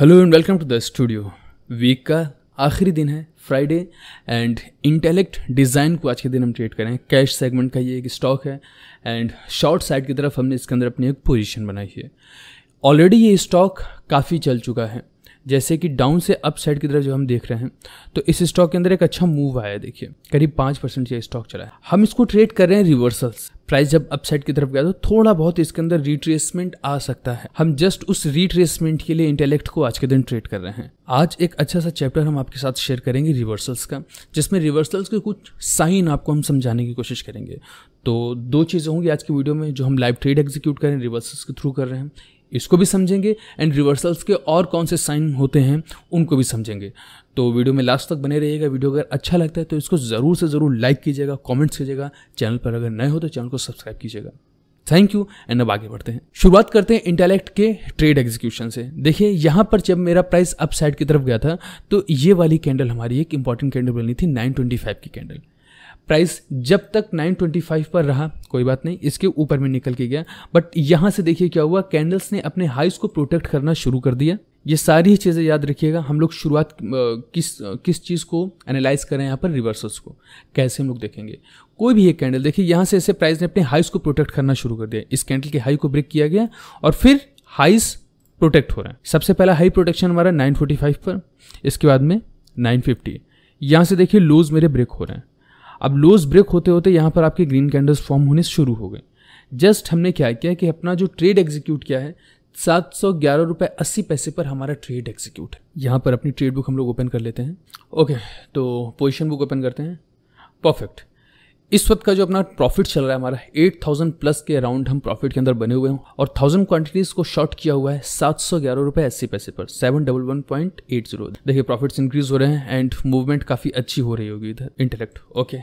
hello and welcome to the studio week का आखिरी दिन है फ्राइडे एंड इंटेलेक्ट डिज़ाइन को आज के दिन हम ट्रेड करें कैश सेगमेंट का ये एक स्टॉक है एंड शॉर्ट साइड की तरफ हमने इसके अंदर अपनी एक पोजीशन बनाई है ऑलरेडी ये स्टॉक काफ़ी चल चुका है जैसे कि डाउन से अप साइड की तरफ जो हम देख रहे हैं तो इस स्टॉक के अंदर एक अच्छा मूव आया देखिए करीब पाँच परसेंट यह स्टॉक चला है हम इसको ट्रेड कर रहे हैं रिवर्सल्स प्राइस जब अपसाइड की तरफ गया तो थोड़ा बहुत इसके अंदर रिट्रेसमेंट आ सकता है हम जस्ट उस रिट्रेसमेंट के लिए इंटेलेक्ट को आज के दिन ट्रेड कर रहे हैं आज एक अच्छा सा चैप्टर हम आपके साथ शेयर करेंगे रिवर्सल्स का जिसमें रिवर्सल्स के कुछ साइन आपको हम समझाने की कोशिश करेंगे तो दो चीज़ें होंगी आज की वीडियो में जो हम लाइव ट्रेड एग्जीक्यूट करें रिवर्सल्स के थ्रू कर रहे हैं इसको भी समझेंगे एंड रिवर्सल्स के और कौन से साइन होते हैं उनको भी समझेंगे तो वीडियो में लास्ट तक बने रहिएगा वीडियो अगर अच्छा लगता है तो इसको ज़रूर से ज़रूर लाइक कीजिएगा कॉमेंट्स कीजिएगा चैनल पर अगर नए हो तो चैनल को सब्सक्राइब कीजिएगा थैंक यू एंड अब आगे बढ़ते हैं शुरुआत करते हैं इंटेलेक्ट के ट्रेड एग्जीक्यूशन से देखिए यहाँ पर जब मेरा प्राइस अपसाइड की तरफ गया था तो ये वाली कैंडल हमारी एक इंपॉर्टेंट कैंडल बनी थी 925 की कैंडल प्राइस जब तक 925 पर रहा कोई बात नहीं इसके ऊपर में निकल के गया बट यहाँ से देखिए क्या हुआ कैंडल्स ने अपने हाइस को प्रोटेक्ट करना शुरू कर दिया ये सारी चीज़ें याद रखिएगा हम लोग शुरुआत किस किस चीज़ को एनालाइज करें यहाँ पर रिवर्सल्स को कैसे हम लोग देखेंगे कोई भी एक कैंडल देखिए यहाँ से ऐसे प्राइस ने अपने हाइस को प्रोटेक्ट करना शुरू कर दिया इस कैंडल के हाई को ब्रेक किया गया और फिर हाइस प्रोटेक्ट हो रहा है सबसे पहला हाई प्रोटेक्शन हमारा 945 पर इसके बाद में 950 यहाँ से देखिए लूज मेरे ब्रेक हो रहे हैं अब लोज ब्रेक होते होते यहाँ पर आपके ग्रीन कैंडल्स फॉर्म होने शुरू हो गए जस्ट हमने क्या किया कि अपना जो ट्रेड एग्जीक्यूट किया है सात सौ ग्यारह रुपये अस्सी पैसे पर हमारा ट्रेड एग्जीक्यूट है यहाँ पर अपनी ट्रेड बुक हम लोग ओपन कर लेते हैं ओके तो पोजिशन बुक ओपन करते हैं परफेक्ट इस वक्त का जो अपना प्रॉफिट चल रहा है हमारा 8000 प्लस के अराउंड हम प्रॉफिट के अंदर बने हुए हैं और थाउजेंड क्वांटिटीज को शॉर्ट किया हुआ है सात सौ ग्यारह रुपए अस्सी पैसे पर seven double one point eight zero देखिए प्रॉफिट्स इंक्रीज हो रहे हैं एंड मूवमेंट काफ़ी अच्छी हो रही होगी इधर इंटेलेक्ट ओके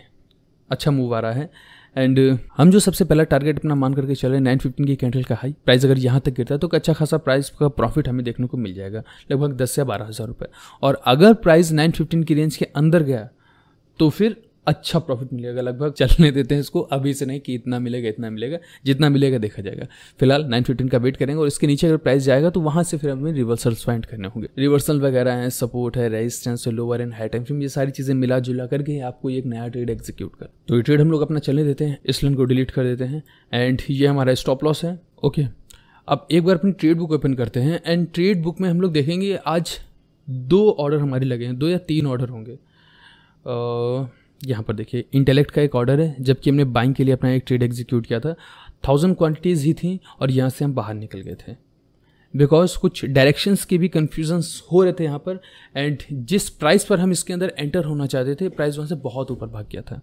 अच्छा मूव आ रहा है एंड हम जो सबसे पहला टारगेट अपना मान करके चल हैं नाइन फिफ्टीन की कैंडल का हाई प्राइस अगर यहाँ तक गिरता है तो अच्छा खासा प्राइस का प्रॉफिट हमें देखने को मिल जाएगा लगभग दस से बारह हज़ार रुपये और अगर प्राइस नाइन फिफ्टीन की रेंज के अंदर गया तो फिर अच्छा प्रॉफिट मिलेगा लगभग चलने देते हैं इसको अभी से नहीं कि इतना मिलेगा इतना मिलेगा जितना मिलेगा देखा जाएगा फिलहाल नाइन फिफ्टीन का वेट करेंगे और इसके नीचे अगर प्राइस जाएगा तो वहाँ से फिर हमें रिवर्सल फाइंड करने होंगे रिवर्सल वगैरह है सपोर्ट है रेजिस्टेंस है lower and high time frame ये सारी चीज़ें मिला जुला करके आपको एक नया ट्रेड एग्जीक्यूट कर तो ये ट्रेड हम लोग अपना चलने देते हैं इस को डिलीट कर देते हैं एंड ये हमारा स्टॉप लॉस है ओके अब एक बार अपनी ट्रेड बुक ओपन करते हैं एंड ट्रेड बुक में हम लोग देखेंगे आज दो ऑर्डर हमारे लगे हैं दो या तीन ऑर्डर होंगे यहाँ पर देखिए इंटेलेक्ट का एक ऑर्डर है जबकि हमने बाइंग के लिए अपना एक ट्रेड एग्जीक्यूट किया था थाउजेंड क्वांटिटीज़ ही थी और यहाँ से हम बाहर निकल गए थे बिकॉज कुछ डायरेक्शंस के भी कन्फ्यूजन्स हो रहे थे यहाँ पर एंड जिस प्राइस पर हम इसके अंदर एंटर होना चाहते थे प्राइस वहाँ से बहुत ऊपर भाग गया था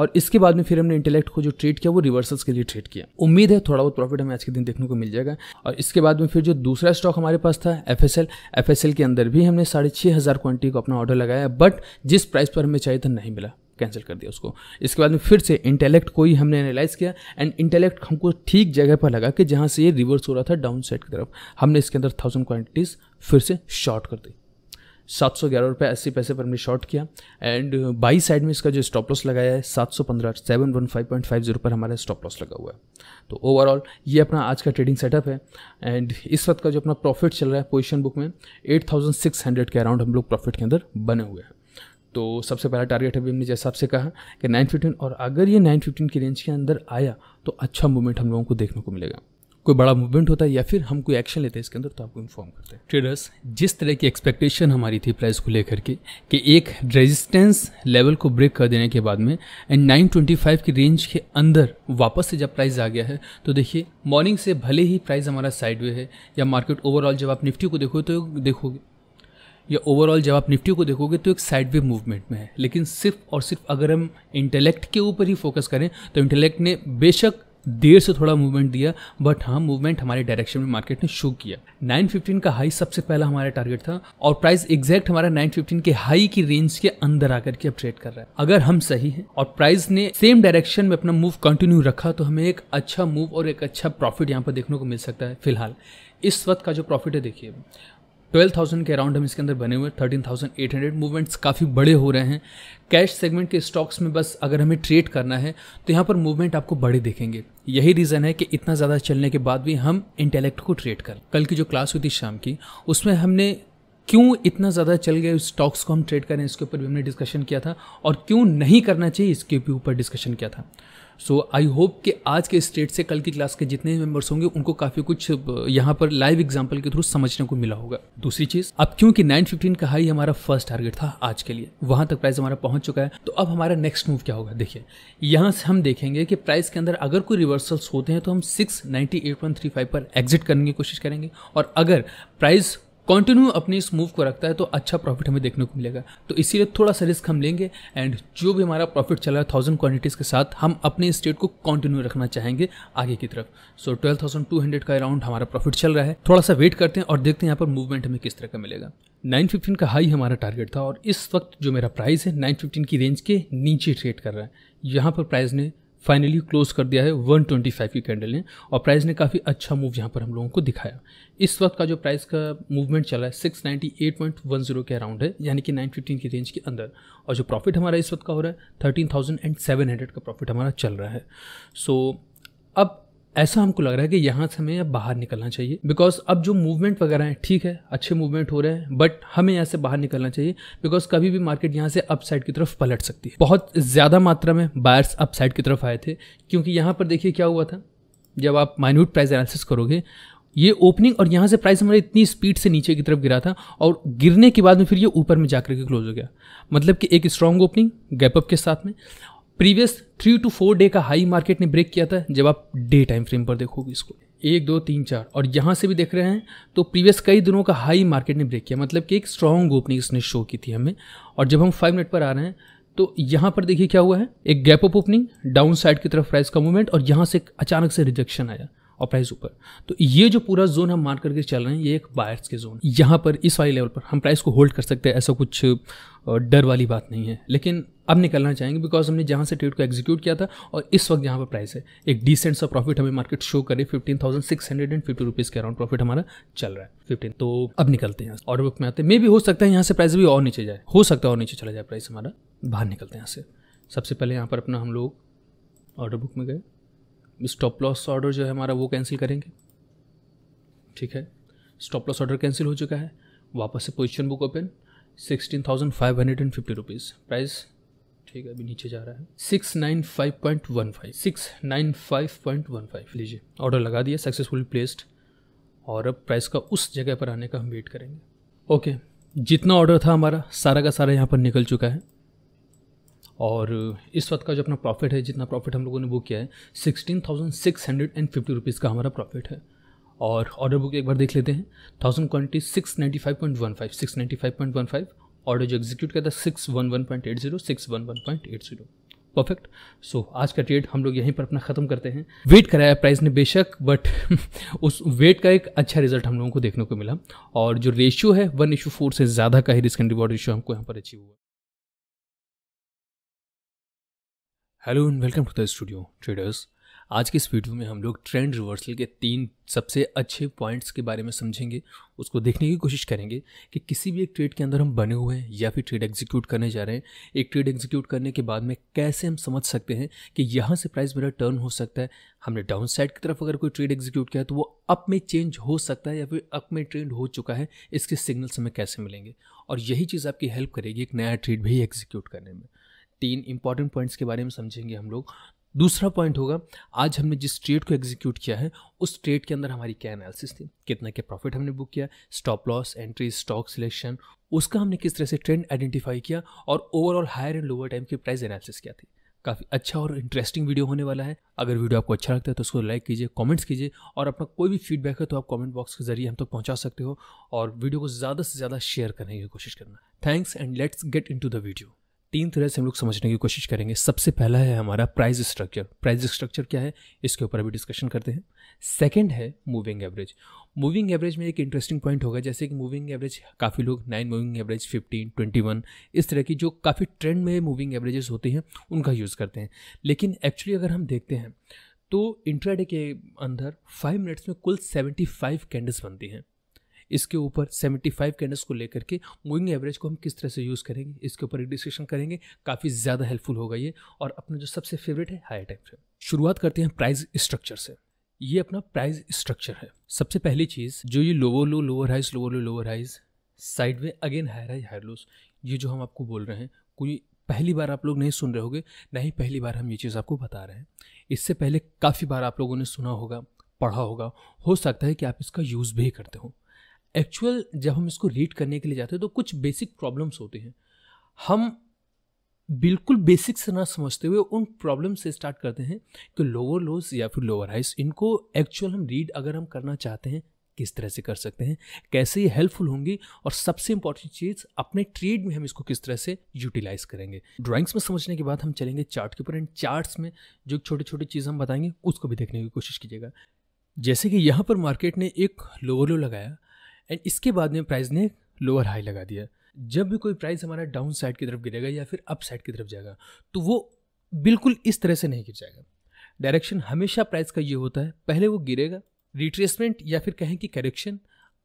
और इसके बाद में फिर हमने इंटेलेक्ट को जो ट्रेड किया वो रिवर्सल्स के लिए ट्रेड किया उम्मीद है थोड़ा बहुत प्रॉफिट हमें आज के दिन देखने को मिल जाएगा और इसके बाद में फिर जो दूसरा स्टॉक हमारे पास था एफ एफ एस एल के अंदर भी हमने साढ़े छः हज़ार क्वान्टिटी को अपना ऑर्डर लगाया बट जिस प्राइस पर हमें चाहिए था नहीं मिला कैंसिल कर दिया उसको इसके बाद में फिर से इंटेलेक्ट को ही हमने एनालाइज किया एंड इंटेलेक्ट हमको ठीक जगह पर लगा कि जहाँ से ये रिवर्स हो रहा था डाउन साइड की तरफ हमने इसके अंदर थाउजेंड क्वान्टिटीज़ फिर से शॉर्ट कर दी सात सौ ग्यारह रुपये अस्सी पैसे पर हमने शॉर्ट किया एंड बाई साइड में इसका जो स्टॉप लॉस लगाया है सात सौ पंद्रह seven one five point five zero पर हमारा स्टॉप लॉस लगा हुआ है तो ओवरऑल ये अपना आज का ट्रेडिंग सेटअप है एंड इस वक्त का जो अपना प्रॉफिट चल रहा है पोजिशन बुक में एट थाउजेंड सिक्स हंड्रेड के अराउंड हम लोग प्रॉफिट के अंदर बने हुए हैं तो सबसे पहला टारगेट अभी हमने जैसा आपसे कहा कि नाइन फिफ्टीन और अगर ये नाइन फिफ्टीन की रेंज के अंदर आया तो अच्छा मूवमेंट हम लोगों को देखने को मिलेगा कोई बड़ा मूवमेंट होता है या फिर हम कोई एक्शन लेते हैं इसके अंदर तो आपको इन्फॉर्म करते हैं ट्रेडर्स जिस तरह की एक्सपेक्टेशन हमारी थी प्राइस को लेकर के कि एक रेजिस्टेंस लेवल को ब्रेक कर देने के बाद में एंड 925 की रेंज के अंदर वापस से जब प्राइस आ गया है तो देखिए मॉर्निंग से भले ही प्राइस हमारा साइड वे है या मार्केट ओवरऑल जब आप निफ्टी को देखो तो देखोगे या ओवरऑल जब आप निफ्टी को देखोगे तो एक साइड वे मूवमेंट में है लेकिन सिर्फ और सिर्फ अगर हम इंटेलेक्ट के ऊपर ही फोकस करें तो इंटेलेक्ट ने बेशक देर से थोड़ा मूवमेंट दिया बट हाँ मूवमेंट हमारे डायरेक्शन में मार्केट ने शो किया 915 का हाई सबसे पहला हमारा टारगेट था और प्राइस एग्जैक्ट हमारा 915 के हाई की रेंज के अंदर आकर के अब ट्रेड कर रहा है अगर हम सही हैं और प्राइस ने सेम डायरेक्शन में अपना मूव कंटिन्यू रखा तो हमें एक अच्छा मूव और एक अच्छा प्रॉफिट यहाँ पर देखने को मिल सकता है फिलहाल इस वक्त का जो प्रॉफिट है देखिए 12,000 थाउजेंड के अराउंड हम इसके अंदर बने हुए thirteen thousand eight hundred movements काफ़ी बड़े हो रहे हैं कैश सेगमेंट के स्टॉक्स में बस अगर हमें ट्रेड करना है तो यहाँ पर मूवमेंट आपको बड़े देखेंगे यही रीज़न है कि इतना ज़्यादा चलने के बाद भी हम इंटेलेक्ट को ट्रेड कर कल की जो क्लास हुई थी शाम की उसमें हमने क्यों इतना ज़्यादा चल गया उस स्टॉक्स को हम ट्रेड करें इसके ऊपर भी हमने डिस्कशन किया था और क्यों नहीं करना चाहिए इसके भी ऊपर डिस्कशन किया था सो आई होप कि आज के स्टेट से कल की क्लास के जितने मेम्बर्स होंगे उनको काफ़ी कुछ यहाँ पर लाइव एग्जाम्पल के थ्रू समझने को मिला होगा दूसरी चीज़ अब क्योंकि नाइन फिफ्टीन का हाई हमारा फर्स्ट टारगेट था आज के लिए वहाँ तक प्राइस हमारा पहुँच चुका है तो अब हमारा नेक्स्ट मूव क्या होगा देखिए यहाँ से हम देखेंगे कि प्राइस के अंदर अगर कोई रिवर्सल्स होते हैं तो हम six ninety eight one three five पर एग्जिट करने की कोशिश करेंगे और अगर प्राइस कंटिन्यू अपने इस मूव को रखता है तो अच्छा प्रॉफिट हमें देखने को मिलेगा तो इसीलिए थोड़ा सा रिस्क हम लेंगे एंड जो भी हमारा प्रॉफिट चल रहा है थाउजेंड क्वांटिटीज़ के साथ हम अपने स्टेट को कंटिन्यू रखना चाहेंगे आगे की तरफ so twelve thousand two hundred का अराउंड हमारा प्रॉफिट चल रहा है थोड़ा सा वेट करते हैं और देखते हैं यहाँ पर मूवमेंट हमें किस तरह का मिलेगा नाइन फिफ्टीन का हाई हमारा टारगेट था और इस वक्त जो मेरा प्राइस है नाइन फिफ्टीन की रेंज के नीचे ट्रेड कर रहा है यहाँ पर प्राइस ने फाइनली क्लोज कर दिया है 125 की कैंडल ने और प्राइस ने काफ़ी अच्छा मूव यहाँ पर हम लोगों को दिखाया इस वक्त का जो प्राइस का मूवमेंट चला है 698.10 के अराउंड है यानी कि 915 की रेंज के अंदर और जो प्रॉफिट हमारा इस वक्त का हो रहा है 13,700 का प्रॉफिट हमारा चल रहा है सो so, अब ऐसा हमको लग रहा है कि यहाँ से हमें अब बाहर निकलना चाहिए बिकॉज अब जो मूवमेंट वगैरह हैं ठीक है अच्छे मूवमेंट हो रहे हैं बट हमें यहाँ से बाहर निकलना चाहिए बिकॉज कभी भी मार्केट यहाँ से अपसाइड की तरफ पलट सकती है बहुत ज़्यादा मात्रा में बायर्स अपसाइड की तरफ आए थे क्योंकि यहाँ पर देखिए क्या हुआ था जब आप माइन्यूट प्राइस एनालिसिस करोगे ये ओपनिंग और यहाँ से प्राइस हमारे इतनी स्पीड से नीचे की तरफ गिरा था और गिरने के बाद में फिर ये ऊपर में जाकर के क्लोज हो गया मतलब कि एक स्ट्रॉन्ग ओपनिंग गैपअप के साथ में previous three two four day का हाई मार्केट ने ब्रेक किया था जब आप डे टाइम फ्रेम पर देखोगे इसको एक दो तीन चार और यहाँ से भी देख रहे हैं तो प्रीवियस कई दिनों का हाई मार्केट ने ब्रेक किया मतलब कि एक स्ट्रॉन्ग ओपनिंग इसने शो की थी हमें और जब हम फाइव मिनट पर आ रहे हैं तो यहाँ पर देखिए क्या हुआ है एक gap up opening down side की तरफ प्राइस का मूवमेंट और यहाँ से अचानक से रिजेक्शन आया और प्राइस ऊपर तो ये जो पूरा जोन हम मार करके चल रहे हैं ये एक बायर्स के जोन यहाँ पर इस वाले लेवल पर हम प्राइस को होल्ड कर सकते हैं ऐसा कुछ डर वाली बात नहीं है लेकिन अब निकलना चाहेंगे बिकॉज हमने जहाँ से ट्रेड को एग्जीक्यूट किया था और इस वक्त यहाँ पर प्राइस है एक डिसेंट सा प्रॉफिट हमें मार्केट शो करे fifteen thousand six hundred and fifty rupees के अराउंड प्रॉफिट हमारा चल रहा है फिफ्टीन तो अब निकलते हैं ऑर्डर बुक में आते हैं मे भी हो सकता है यहाँ से प्राइस भी और नीचे जाए हो सकता है और नीचे चला जाए प्राइस हमारा बाहर निकलते हैं यहाँ से सबसे पहले यहाँ पर अपना हम लोग ऑर्डर बुक में गए स्टॉप लॉस ऑर्डर जो है हमारा वो कैंसिल करेंगे ठीक है स्टॉप लॉस ऑर्डर कैंसिल हो चुका है वापस से position book open sixteen thousand five hundred and fifty rupees price ठीक है अभी नीचे जा रहा है six nine five point one five six nine five point one five लीजिए ऑर्डर लगा दिया सक्सेसफुल प्लेस्ड और अब प्राइस का उस जगह पर आने का हम वेट करेंगे ओके जितना ऑर्डर था हमारा सारा का सारा यहाँ पर निकल चुका है और इस वक्त का जो अपना प्रॉफिट है जितना प्रॉफिट हम लोगों ने बुक किया है sixteen thousand six hundred and fifty rupees का हमारा प्रॉफिट है और ऑर्डर बुक एक बार देख लेते हैं thousand quantity six ninety five point one five six ninety five point one five order जो एग्जीक्यूट किया था six one one point eight zero six one one point eight zero perfect so आज का trade हम लोग यहीं पर अपना ख़त्म करते हैं वेट कराया प्राइस ने बेशक बट उस वेट का एक अच्छा रिजल्ट हम लोगों को देखने को मिला और जो रेशियो है वन इशू फोर से ज़्यादा का ही रिस्क एंड रिवॉर्ड रेशियो हमको यहाँ पर अचीव हुआ hello and welcome to the studio traders आज के इस वीडियो में हम लोग ट्रेंड रिवर्सल के तीन सबसे अच्छे पॉइंट्स के बारे में समझेंगे उसको देखने की कोशिश करेंगे कि किसी भी एक ट्रेड के अंदर हम बने हुए हैं या फिर ट्रेड एग्जीक्यूट करने जा रहे हैं एक ट्रेड एग्जीक्यूट करने के बाद में कैसे हम समझ सकते हैं कि यहाँ से प्राइस मेरा टर्न हो सकता है हमने डाउन साइड की तरफ अगर कोई ट्रेड एग्जीक्यूट किया तो वो अप में चेंज हो सकता है या फिर अप में ट्रेंड हो चुका है इसके सिग्नल्स हमें कैसे मिलेंगे और यही चीज़ आपकी हेल्प करेगी एक नया ट्रेड भी एग्जीक्यूट करने में तीन इंपॉर्टेंट पॉइंट्स के बारे में समझेंगे हम लोग दूसरा पॉइंट होगा आज हमने जिस ट्रेड को एग्जीक्यूट किया है उस ट्रेड के अंदर हमारी क्या एनालिसिस थी कितना क्या प्रॉफिट हमने बुक किया stop loss entry stock selection उसका हमने किस तरह से ट्रेंड आइडेंटिफाई किया और overall higher and lower time की प्राइस एनालिसिस क्या थी काफ़ी अच्छा और इंटरेस्टिंग वीडियो होने वाला है अगर वीडियो आपको अच्छा लगता है तो उसको लाइक कीजिए कमेंट्स कीजिए और अपना कोई भी फीडबैक है तो आप कमेंट बॉक्स के जरिए हम तक तो पहुंचा सकते हो और वीडियो को ज़्यादा से ज़्यादा शेयर करने की कोशिश करना thanks and let's get in the video तीन तरह से हम लोग समझने की कोशिश करेंगे सबसे पहला है हमारा प्राइस स्ट्रक्चर प्राइस स्ट्रक्चर क्या है इसके ऊपर अभी डिस्कशन करते हैं सेकंड है मूविंग एवरेज मूविंग एवरेज में एक इंटरेस्टिंग पॉइंट होगा जैसे कि मूविंग एवरेज काफ़ी लोग nine moving average fifteen twenty one इस तरह की जो काफ़ी ट्रेंड में मूविंग एवरेजेस होते हैं उनका यूज़ करते हैं लेकिन एक्चुअली अगर हम देखते हैं तो इंट्राडे के अंदर फाइव मिनट्स में कुल सेवेंटी फाइव कैंडल्स बनती हैं इसके ऊपर 75 कैंडल्स को लेकर के मूविंग एवरेज को हम किस तरह से यूज़ करेंगे इसके ऊपर एक डिस्कशन करेंगे काफ़ी ज़्यादा हेल्पफुल होगा ये और अपना जो सबसे फेवरेट है हाई टाइम फ्रेम शुरुआत करते हैं प्राइस स्ट्रक्चर से ये अपना प्राइस स्ट्रक्चर है सबसे पहली चीज़ जो ये lower low lower highs lower low lower highs side में again higher high higher lows ये जो हम आपको बोल रहे हैं कोई पहली बार आप लोग नहीं सुन रहे होगे ना ही पहली बार हम ये चीज़ आपको बता रहे हैं इससे पहले काफ़ी बार आप लोगों ने सुना होगा पढ़ा होगा हो सकता है कि आप इसका यूज़ भी करते हो एक्चुअल जब हम इसको रीड करने के लिए जाते हैं तो कुछ बेसिक प्रॉब्लम्स होते हैं हम बिल्कुल बेसिक से ना समझते हुए उन प्रॉब्लम से स्टार्ट करते हैं कि लोअर लोज या फिर लोअर हाइस इनको एक्चुअल हम रीड अगर हम करना चाहते हैं किस तरह से कर सकते हैं कैसे ये हेल्पफुल होंगी और सबसे इंपॉर्टेंट चीज़ अपने ट्रेड में हम इसको किस तरह से यूटिलाइज करेंगे ड्राइंग्स में समझने के बाद हम चलेंगे चार्ट के ऊपर एंड चार्ट्स में जो छोटे छोटे चीज़ हम बताएंगे उसको भी देखने की कोशिश कीजिएगा जैसे कि यहाँ पर मार्केट ने एक लोअर लो लगाया एंड इसके बाद में प्राइस ने लोअर हाई लगा दिया जब भी कोई प्राइस हमारा डाउन साइड की तरफ गिरेगा या फिर अप साइड की तरफ जाएगा तो वो बिल्कुल इस तरह से नहीं गिर जाएगा डायरेक्शन हमेशा प्राइस का ये होता है पहले वो गिरेगा रिट्रेसमेंट या फिर कहें कि करेक्शन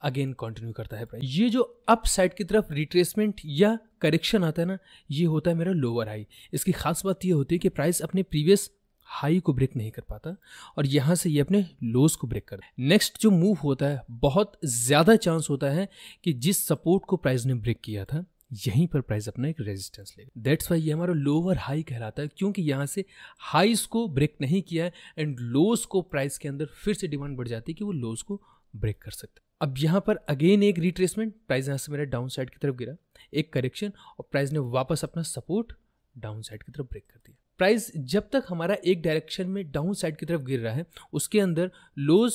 अगेन कंटिन्यू करता है प्राइस ये जो अप साइड की तरफ रिट्रेसमेंट या करेक्शन आता है ना ये होता है मेरा लोअर हाई इसकी खास बात ये होती है कि प्राइस अपने प्रीवियस हाई को ब्रेक नहीं कर पाता और यहाँ से ये अपने लोज को ब्रेक कर नेक्स्ट जो मूव होता है बहुत ज़्यादा चांस होता है कि जिस सपोर्ट को प्राइस ने ब्रेक किया था यहीं पर प्राइस अपना एक रेजिस्टेंस लेगा दैट्स वाई ये हमारा लोअर हाई कहलाता है क्योंकि यहाँ से हाईस को ब्रेक नहीं किया है एंड लोस को प्राइस के अंदर फिर से डिमांड बढ़ जाती है कि वो लोस को ब्रेक कर सकते अब यहाँ पर अगेन एक रिट्रेसमेंट प्राइस यहाँ से मेरा डाउन साइड की तरफ गिरा एक करेक्शन और प्राइस ने वापस अपना सपोर्ट डाउन साइड की तरफ ब्रेक कर दिया प्राइस जब तक हमारा एक डायरेक्शन में डाउन साइड की तरफ गिर रहा है उसके अंदर लोज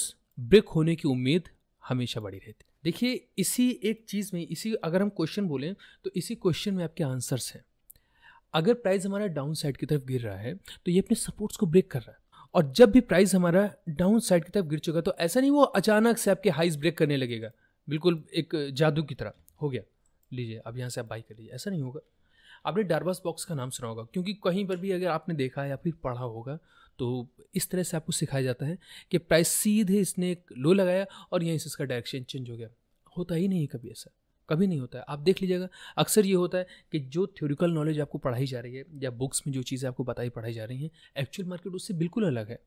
ब्रेक होने की उम्मीद हमेशा बड़ी रहती देखिए इसी एक चीज़ में इसी अगर हम क्वेश्चन बोलें तो इसी क्वेश्चन में आपके आंसर्स हैं अगर प्राइस हमारा डाउन साइड की तरफ गिर रहा है तो ये अपने सपोर्ट्स को ब्रेक कर रहा है और जब भी प्राइस हमारा डाउन साइड की तरफ गिर चुका तो ऐसा नहीं वो अचानक से आपके हाइज ब्रेक करने लगेगा बिल्कुल एक जादू की तरह हो गया लीजिए अब यहाँ से आप बाई कर लीजिए ऐसा नहीं होगा आपने डार्बस बॉक्स का नाम सुना होगा क्योंकि कहीं पर भी अगर आपने देखा या फिर पढ़ा होगा तो इस तरह से आपको सिखाया जाता है कि प्राइस सीधे इसने एक लो लगाया और यहीं से इसका डायरेक्शन चेंज हो गया होता ही नहीं कभी ऐसा कभी नहीं होता है आप देख लीजिएगा अक्सर ये होता है कि जो थ्योरिकल नॉलेज आपको पढ़ाई जा रही है या बुक्स में जो चीज़ें आपको बताई पढ़ाई जा रही हैं एक्चुअल मार्केट उससे बिल्कुल अलग है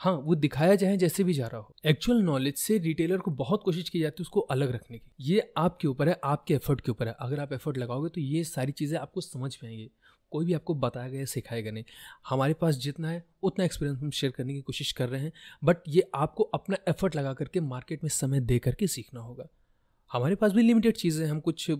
हाँ वो दिखाया जाए जैसे भी जा रहा हो एक्चुअल नॉलेज से रिटेलर को बहुत कोशिश की जाती है उसको अलग रखने की ये आपके ऊपर है आपके एफर्ट के ऊपर है अगर आप एफर्ट लगाओगे तो ये सारी चीज़ें आपको समझ में आएंगी कोई भी आपको बताया गया सिखाया गया नहीं हमारे पास जितना है उतना एक्सपीरियंस हम शेयर करने की कोशिश कर रहे हैं बट ये आपको अपना एफर्ट लगा करके मार्केट में समय दे करके सीखना होगा हमारे पास भी लिमिटेड चीज़ें हम कुछ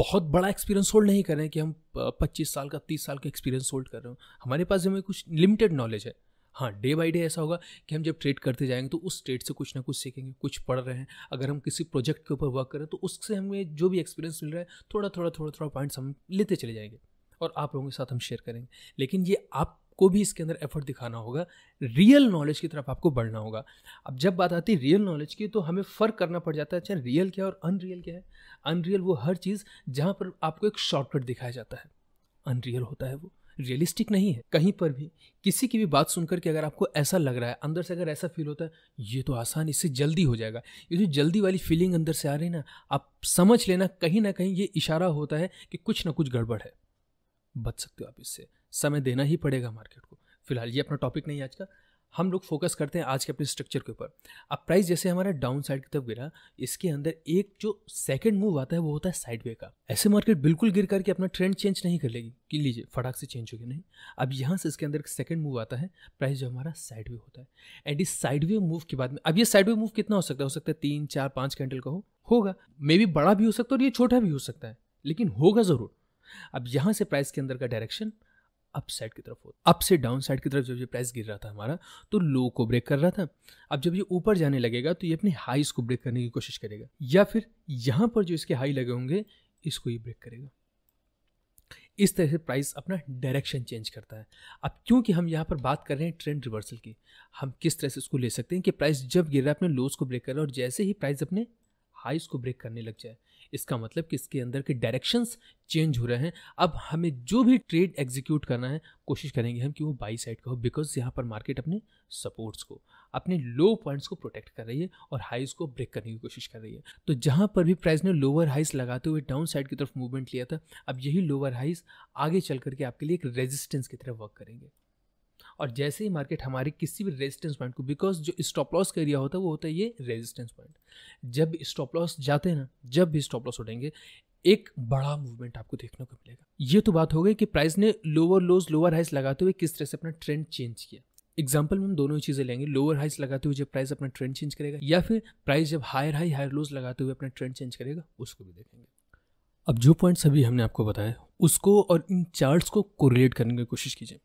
बहुत बड़ा एक्सपीरियंस होल्ड नहीं कर रहे हैं कि हम 25 साल का 30 साल का एक्सपीरियंस होल्ड कर रहे हो हमारे पास हमें कुछ लिमिटेड नॉलेज है हाँ डे बाई डे ऐसा होगा कि हम जब ट्रेड करते जाएंगे तो उस ट्रेड से कुछ ना कुछ सीखेंगे कुछ पढ़ रहे हैं अगर हम किसी प्रोजेक्ट के ऊपर वर्क करें तो उससे हमें जो भी एक्सपीरियंस मिल रहा है थोड़ा थोड़ा थोड़ा थोड़ा पॉइंट्स हम लेते चले जाएंगे और आप लोगों के साथ हम शेयर करेंगे लेकिन ये आप आपको भी इसके अंदर एफर्ट दिखाना होगा रियल नॉलेज की तरफ आपको बढ़ना होगा अब जब बात आती है रियल नॉलेज की तो हमें फ़र्क करना पड़ जाता है अच्छा रियल क्या और अनरियल क्या है अनरियल वो हर चीज़ जहाँ पर आपको एक शॉर्टकट दिखाया जाता है अनरियल होता है वो रियलिस्टिक नहीं है कहीं पर भी किसी की भी बात सुनकर के अगर आपको ऐसा लग रहा है अंदर से अगर ऐसा फील होता है ये तो आसान इससे जल्दी हो जाएगा ये जो जल्दी वाली फीलिंग अंदर से आ रही ना आप समझ लेना कहीं ना कहीं ये इशारा होता है कि कुछ ना कुछ गड़बड़ है बच सकते हो आप इससे समय देना ही पड़ेगा मार्केट को फिलहाल ये अपना टॉपिक नहीं आज का हम लोग फोकस करते हैं आज के अपने स्ट्रक्चर के ऊपर अब प्राइस जैसे हमारा डाउन साइड की तरफ गिरा इसके अंदर एक जो सेकंड मूव आता है वो होता है साइड वे का ऐसे मार्केट बिल्कुल गिर करके अपना ट्रेंड चेंज नहीं कर लेगी कि लीजिए फटाक से चेंज होगी नहीं अब यहाँ से इसके अंदर एक सेकंड मूव आता है प्राइस जो हमारा साइड वे होता है एंड इस साइड वे मूव के बाद में अब ये साइड वे मूव कितना हो सकता है हो सकता है तीन चार पाँच कैंडल का हो होगा मे बी बड़ा भी हो सकता है और ये छोटा भी हो सकता है लेकिन होगा ज़रूर अब यहाँ से प्राइस के अंदर का डायरेक्शन अपसाइड की तरफ होता अप से डाउन साइड की तरफ जब ये प्राइस गिर रहा था हमारा तो लो को ब्रेक कर रहा था अब जब ये ऊपर जाने लगेगा तो ये अपने हाईस को ब्रेक करने की कोशिश करेगा या फिर यहाँ पर जो इसके हाई लगे होंगे इसको ये ब्रेक करेगा इस तरह से प्राइस अपना डायरेक्शन चेंज करता है अब क्योंकि हम यहाँ पर बात कर रहे हैं ट्रेंड रिवर्सल की हम किस तरह से इसको ले सकते हैं कि प्राइस जब गिर रहा है अपने लोस को ब्रेक कर रहा है और जैसे ही प्राइस अपने हाईस को ब्रेक करने लग जाए इसका मतलब कि इसके अंदर के डायरेक्शंस चेंज हो रहे हैं अब हमें जो भी ट्रेड एग्जीक्यूट करना है कोशिश करेंगे हम कि वो बाई साइड का हो बिकॉज यहाँ पर मार्केट अपने सपोर्ट्स को अपने लो पॉइंट्स को प्रोटेक्ट कर रही है और हाइज को ब्रेक करने की कोशिश कर रही है तो जहाँ पर भी प्राइस ने लोअर हाइस लगाते हुए डाउन साइड की तरफ मूवमेंट लिया था अब यही लोअर हाइस आगे चल करके आपके लिए एक रेजिस्टेंस की तरफ वर्क करेंगे और जैसे ही मार्केट हमारे किसी भी रेजिस्टेंस पॉइंट को बिकॉज जो स्टॉप लॉस का एरिया होता है वो होता है ये रेजिस्टेंस पॉइंट जब स्टॉप लॉस जाते हैं ना जब भी स्टॉप लॉस उठेंगे एक बड़ा मूवमेंट आपको देखने को मिलेगा ये तो बात हो गई कि प्राइस ने लोअर लोज लोअर हाइस लगाते हुए किस तरह से अपना ट्रेंड चेंज किया एग्जाम्पल में हम दोनों ही चीज़ें लेंगे लोअर हाइस लगाते हुए जब प्राइस अपना ट्रेंड चेंज करेगा या फिर प्राइस जब हायर हाई हायर लोज लगाते हुए अपना ट्रेंड चेंज करेगा उसको भी देखेंगे अब जो पॉइंट्स अभी हमने आपको बताया उसको और इन चार्ट्स को कोरिलेट करने की कोशिश कीजिए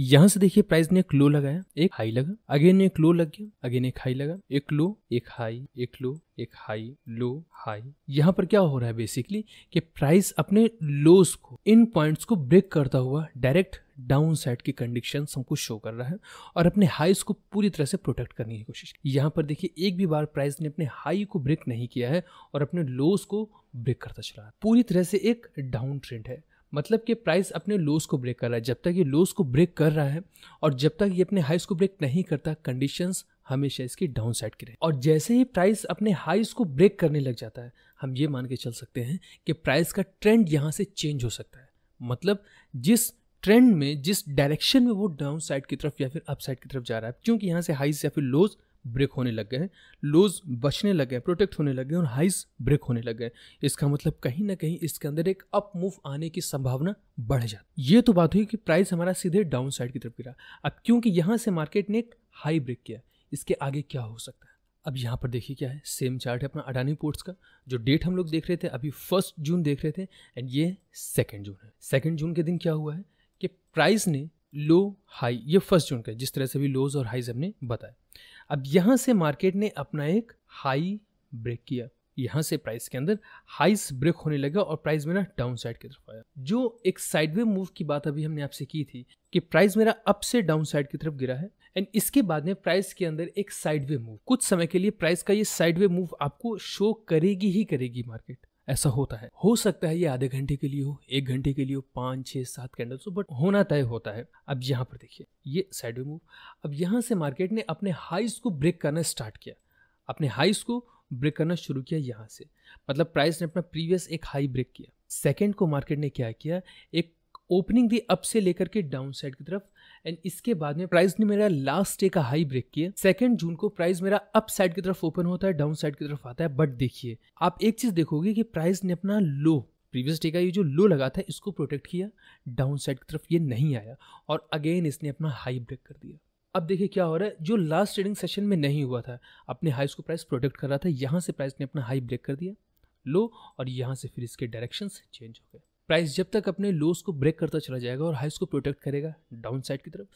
यहाँ से देखिए प्राइस ने एक लो लगाया एक हाई लगा अगेन एक लो लग गया अगेन एक हाई लगा एक लो एक हाई एक लो एक हाई लो हाई यहाँ पर क्या हो रहा है बेसिकली कि प्राइस अपने लोस को इन पॉइंट्स को ब्रेक करता हुआ डायरेक्ट डाउन साइड की कंडीशन हमको शो कर रहा है और अपने हाईस को पूरी तरह से प्रोटेक्ट करने की कोशिश यहाँ पर देखिए एक भी बार प्राइस ने अपने हाई को ब्रेक नहीं किया है और अपने लोस को ब्रेक करता चला रहा है पूरी तरह से एक डाउन ट्रेंड है मतलब कि प्राइस अपने लोस को ब्रेक कर रहा है जब तक ये लोस को ब्रेक कर रहा है और जब तक ये अपने हाइस को ब्रेक नहीं करता कंडीशंस हमेशा इसकी डाउन साइड की रहे और जैसे ही प्राइस अपने हाइस को ब्रेक करने लग जाता है हम ये मान के चल सकते हैं कि प्राइस का ट्रेंड यहाँ से चेंज हो सकता है मतलब जिस ट्रेंड में जिस डायरेक्शन में वो डाउन साइड की तरफ या फिर अप साइड की तरफ जा रहा है क्योंकि यहाँ से हाइस या फिर लोज ब्रेक होने लग गए हैं लोज बचने लग गए प्रोटेक्ट होने लग गए और हाइज ब्रेक होने लग गए इसका मतलब कहीं ना कहीं इसके अंदर एक अप मूव आने की संभावना बढ़ जाती ये तो बात हुई कि प्राइस हमारा सीधे डाउन साइड की तरफ गिरा अब क्योंकि यहाँ से मार्केट ने एक हाई ब्रेक किया इसके आगे क्या हो सकता है अब यहाँ पर देखिए क्या है सेम चार्ट है अपना अडानी पोर्ट्स का जो डेट हम लोग देख रहे थे अभी फर्स्ट जून देख रहे थे एंड ये सेकेंड जून है सेकेंड जून के दिन क्या हुआ है कि प्राइस ने लो हाई ये फर्स्ट जून का जिस तरह से भी लोज और हाइज हमने बताया अब यहाँ से मार्केट ने अपना एक हाई ब्रेक किया यहाँ से प्राइस के अंदर हाइस ब्रेक होने लगा और प्राइस मेरा डाउन साइड की तरफ आया जो एक साइडवे मूव की बात अभी हमने आपसे की थी कि प्राइस मेरा अप से डाउन साइड की तरफ गिरा है एंड इसके बाद में प्राइस के अंदर एक साइडवे मूव कुछ समय के लिए प्राइस का ये साइडवे मूव आपको शो करेगी ही करेगी मार्केट ऐसा होता है हो सकता है ये आधे घंटे के लिए हो एक घंटे के लिए हो पाँच छः सात कैंडल्स हो बट होना तय होता है अब यहाँ पर देखिए ये साइड मूव अब यहाँ से मार्केट ने अपने हाइस को ब्रेक करना स्टार्ट किया अपने हाइस को ब्रेक करना शुरू किया यहाँ से मतलब प्राइस ने अपना प्रीवियस एक हाई ब्रेक किया सेकेंड को मार्केट ने क्या किया एक ओपनिंग दी अप से लेकर के डाउन साइड की तरफ एंड इसके बाद में प्राइस ने मेरा लास्ट डे का हाई ब्रेक किया सेकेंड जून को प्राइस मेरा अप साइड की तरफ ओपन होता है डाउन साइड की तरफ आता है बट देखिए आप एक चीज देखोगे कि प्राइस ने अपना लो प्रीवियस डे का ये जो लो लगा था इसको प्रोटेक्ट किया डाउन साइड की तरफ ये नहीं आया और अगेन इसने अपना हाई ब्रेक कर दिया अब देखिए क्या हो रहा है जो लास्ट ट्रेडिंग सेशन में नहीं हुआ था अपने हाई को प्राइस प्रोटेक्ट कर रहा था यहाँ से प्राइस ने अपना हाई ब्रेक कर दिया लो और यहाँ से फिर इसके डायरेक्शंस चेंज हो गए प्राइस जब तक अपने लोस को ब्रेक करता चला जाएगा और हाइस को प्रोटेक्ट करेगा डाउन साइड की तरफ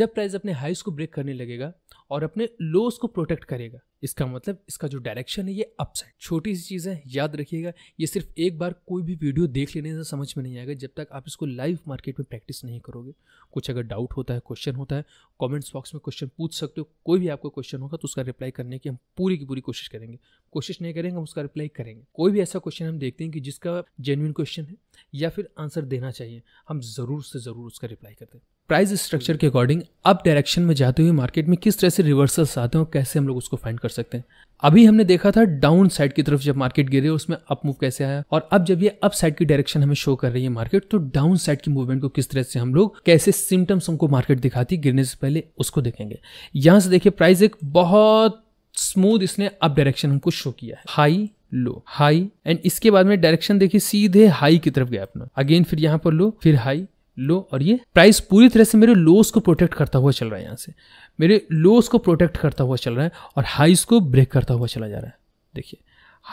जब प्राइस अपने हाइस को ब्रेक करने लगेगा और अपने लोस को प्रोटेक्ट करेगा इसका मतलब इसका जो डायरेक्शन है ये अपसाइड छोटी सी चीज़ है याद रखिएगा ये सिर्फ एक बार कोई भी वीडियो देख लेने से समझ में नहीं आएगा जब तक आप इसको लाइव मार्केट में प्रैक्टिस नहीं करोगे कुछ अगर डाउट होता है क्वेश्चन होता है कमेंट्स बॉक्स में क्वेश्चन पूछ सकते हो कोई भी आपको क्वेश्चन होगा तो उसका रिप्लाई करने की हम पूरी की पूरी कोशिश करेंगे कोशिश नहीं करेंगे हम उसका रिप्लाई करेंगे कोई भी ऐसा क्वेश्चन हम देखते हैं कि जिसका जेन्यून क्वेश्चन है या फिर आंसर देना चाहिए हम ज़रूर से ज़रूर उसका रिप्लाई करते हैं प्राइस स्ट्रक्चर के अकॉर्डिंग अप डायरेक्शन में जाते हुए मार्केट में किस तरह से रिवर्सल्स आते हैं और कैसे हम लोग उसको फाइंड कर सकते हैं अभी हमने देखा था डाउन साइड की तरफ जब मार्केट गिरे उसमें अप मूव कैसे आया और अब जब ये अप साइड की डायरेक्शन हमें शो कर रही है मार्केट तो डाउन साइड की मूवमेंट को किस तरह से हम लोग कैसे सिम्टम्स हमको मार्केट दिखाती गिरने से पहले उसको देखेंगे यहां से देखिए प्राइस एक बहुत स्मूथ इसने अप डायरेक्शन हमको शो किया है हाई लो हाई एंड इसके बाद में डायरेक्शन देखिए सीधे हाई की तरफ गया अपना अगेन फिर यहाँ पर लो फिर हाई लो और ये प्राइस पूरी तरह से मेरे लोस को प्रोटेक्ट करता हुआ चल रहा है यहाँ से मेरे लोस को प्रोटेक्ट करता हुआ चल रहा है और हाइस को ब्रेक करता हुआ चला जा रहा है देखिए